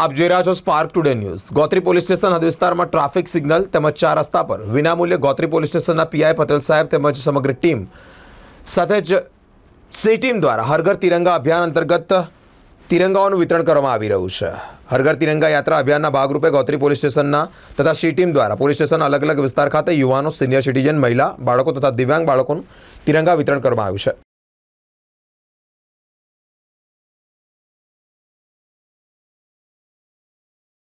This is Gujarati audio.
આપ જોઈ રહ્યા છો spark today news Gotri police station હદ વિસ્તારમાં ટ્રાફિક સિગ્નલ તેમજ ચાર રસ્તા પર વિનામૂલ્યે ગોત્રી પોલીસ સ્ટેશનના પીઆઈ પટેલ સાહેબ તેમજ સમગ્ર ટીમ સાથે જ સી ટીમ દ્વારા હરઘર તિરંગા અભિયાન અંતર્ગત તિરંગાઓનું વિતરણ કરવામાં આવી રહ્યું છે હરઘર તિરંગા યાત્રા અભિયાનના ભાગરૂપે ગોત્રી પોલીસ સ્ટેશનના તથા સી ટીમ દ્વારા પોલીસ સ્ટેશન અલગ અલગ વિસ્તાર ખાતે યુવાનો સિનિયર સિટીઝન મહિલા બાળકો તથા દિવ્યાંગ બાળકોનું તિરંગા વિતરણ કરવામાં આવ્યું છે